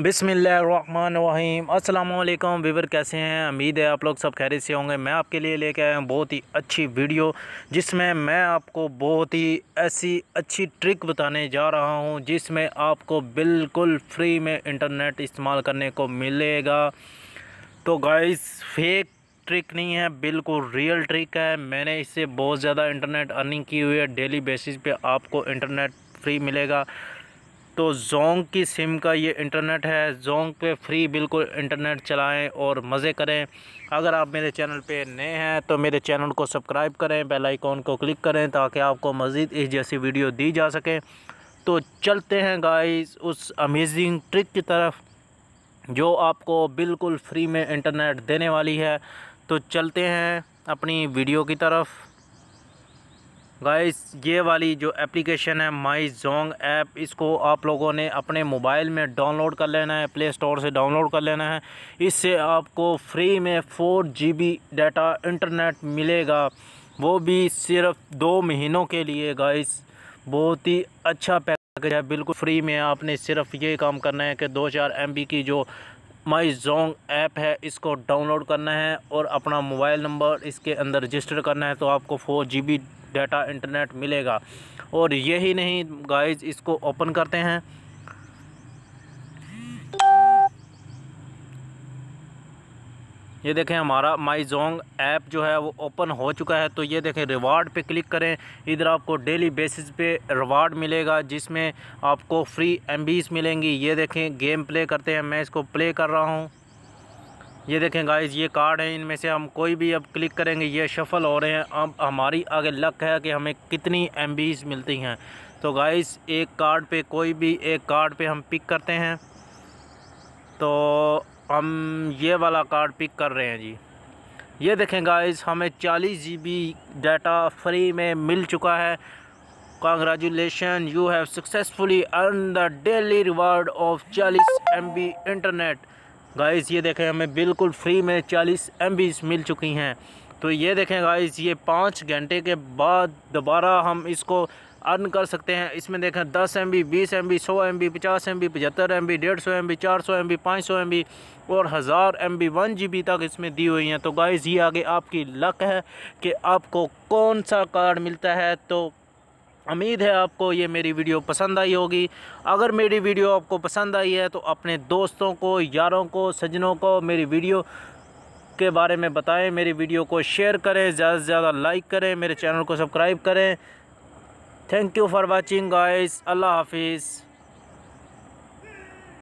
बिसमीम अल्लाम वीवर कैसे हैं उम्मीद है आप लोग सब खैरियत से होंगे मैं आपके लिए लेके आया हूँ बहुत ही अच्छी वीडियो जिसमें मैं आपको बहुत ही ऐसी अच्छी ट्रिक बताने जा रहा हूँ जिसमें आपको बिल्कुल फ्री में इंटरनेट इस्तेमाल करने को मिलेगा तो गाइस फेक ट्रिक नहीं है बिल्कुल रियल ट्रिक है मैंने इससे बहुत ज़्यादा इंटरनेट अर्निंग की हुई है डेली बेसिस पर आपको इंटरनेट फ्री मिलेगा तो जोंग की सिम का ये इंटरनेट है जोंग पे फ्री बिल्कुल इंटरनेट चलाएं और मज़े करें अगर आप मेरे चैनल पे नए हैं तो मेरे चैनल को सब्सक्राइब करें बेल आइकॉन को क्लिक करें ताकि आपको मज़ीद इस जैसी वीडियो दी जा सके तो चलते हैं गाइस उस अमेजिंग ट्रिक की तरफ जो आपको बिल्कुल फ्री में इंटरनेट देने वाली है तो चलते हैं अपनी वीडियो की तरफ गाइस ये वाली जो एप्लीकेशन है माई जोंग ऐप इसको आप लोगों ने अपने मोबाइल में डाउनलोड कर लेना है प्ले स्टोर से डाउनलोड कर लेना है इससे आपको फ्री में four G B data internet मिलेगा वो भी सिर्फ दो महीनों के लिए गाइस बहुत ही अच्छा पैकेज है बिल्कुल फ्री में आपने सिर्फ ये काम करना है कि दो चार एम की जो माई जोंग ऐप है इसको डाउनलोड करना है और अपना मोबाइल नंबर इसके अंदर रजिस्टर करना है तो आपको four G B data internet मिलेगा और यही नहीं गाइज इसको ओपन करते हैं ये देखें हमारा माई जोंग ऐप जो है वो ओपन हो चुका है तो ये देखें रिवार्ड पे क्लिक करें इधर आपको डेली बेसिस पे रिवार्ड मिलेगा जिसमें आपको फ्री एम मिलेंगी ये देखें गेम प्ले करते हैं मैं इसको प्ले कर रहा हूँ ये देखें गाइस ये कार्ड है इनमें से हम कोई भी अब क्लिक करेंगे ये शफ़ल हो रहे हैं अब हमारी आगे लक है कि हमें कितनी एम मिलती हैं तो गाइस एक कार्ड पे कोई भी एक कार्ड पे हम पिक करते हैं तो हम ये वाला कार्ड पिक कर रहे हैं जी ये देखें गाइस हमें चालीस जी डाटा फ्री में मिल चुका है congratulation you have successfully earn the daily reward of चालीस एम इंटरनेट गाइस ये देखें हमें बिल्कुल फ्री में चालीस एम मिल चुकी हैं तो ये देखें गाइस ये पाँच घंटे के बाद दोबारा हम इसको अर्न कर सकते हैं इसमें देखें 10 एम बी बीस एम बी सौ एम बी पचास एम बी पचहत्तर एम बी डेढ़ सौ एम बी चार सौ एम बी पाँच सौ एम बी और हज़ार M B one G B तक इसमें दी हुई हैं तो गाइस ये आगे आपकी लक है कि आपको कौन सा कार्ड मिलता है तो उम्मीद है आपको ये मेरी वीडियो पसंद आई होगी अगर मेरी वीडियो आपको पसंद आई है तो अपने दोस्तों को यारों को सजनों को मेरी वीडियो के बारे में बताएं मेरी वीडियो को शेयर करें ज़्यादा से ज़्यादा लाइक करें मेरे चैनल को सब्सक्राइब करें thank you for watching guys अल्लाह हाफिज़